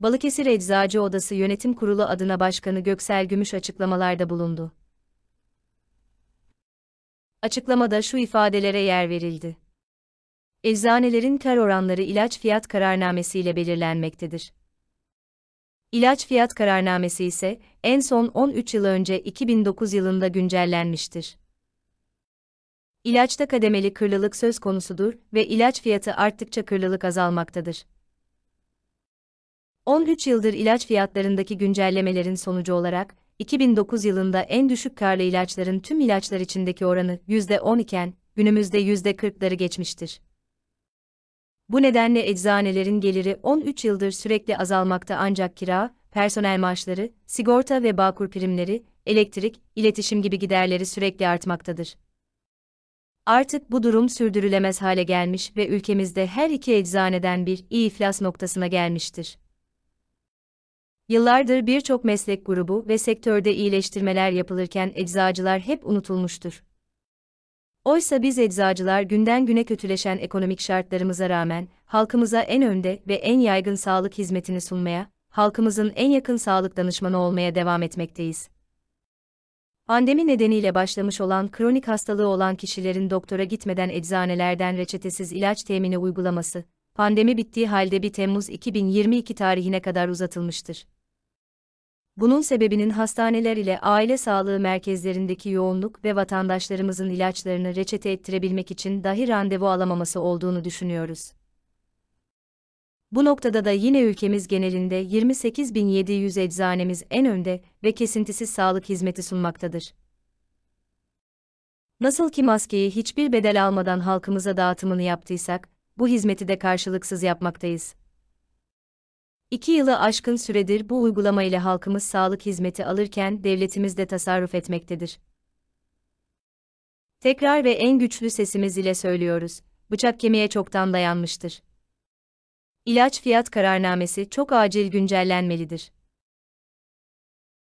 Balıkesir Eczacı Odası Yönetim Kurulu adına Başkanı Göksel Gümüş açıklamalarda bulundu. Açıklamada şu ifadelere yer verildi. Eczanelerin kar oranları ilaç fiyat kararnamesiyle belirlenmektedir. İlaç fiyat kararnamesi ise en son 13 yıl önce 2009 yılında güncellenmiştir. İlaçta kademeli kırlılık söz konusudur ve ilaç fiyatı arttıkça kırlılık azalmaktadır. 13 yıldır ilaç fiyatlarındaki güncellemelerin sonucu olarak, 2009 yılında en düşük karlı ilaçların tüm ilaçlar içindeki oranı %10 iken, günümüzde %40'ları geçmiştir. Bu nedenle eczanelerin geliri 13 yıldır sürekli azalmakta ancak kira, personel maaşları, sigorta ve bağkur primleri, elektrik, iletişim gibi giderleri sürekli artmaktadır. Artık bu durum sürdürülemez hale gelmiş ve ülkemizde her iki eczaneden bir iyi iflas noktasına gelmiştir. Yıllardır birçok meslek grubu ve sektörde iyileştirmeler yapılırken eczacılar hep unutulmuştur. Oysa biz eczacılar günden güne kötüleşen ekonomik şartlarımıza rağmen halkımıza en önde ve en yaygın sağlık hizmetini sunmaya, halkımızın en yakın sağlık danışmanı olmaya devam etmekteyiz. Pandemi nedeniyle başlamış olan kronik hastalığı olan kişilerin doktora gitmeden eczanelerden reçetesiz ilaç temini uygulaması, pandemi bittiği halde 1 Temmuz 2022 tarihine kadar uzatılmıştır. Bunun sebebinin hastaneler ile aile sağlığı merkezlerindeki yoğunluk ve vatandaşlarımızın ilaçlarını reçete ettirebilmek için dahi randevu alamaması olduğunu düşünüyoruz. Bu noktada da yine ülkemiz genelinde 28.700 eczanemiz en önde ve kesintisiz sağlık hizmeti sunmaktadır. Nasıl ki maskeyi hiçbir bedel almadan halkımıza dağıtımını yaptıysak, bu hizmeti de karşılıksız yapmaktayız. İki yılı aşkın süredir bu uygulama ile halkımız sağlık hizmeti alırken devletimiz de tasarruf etmektedir. Tekrar ve en güçlü sesimiz ile söylüyoruz, bıçak kemiğe çoktan dayanmıştır. İlaç fiyat kararnamesi çok acil güncellenmelidir.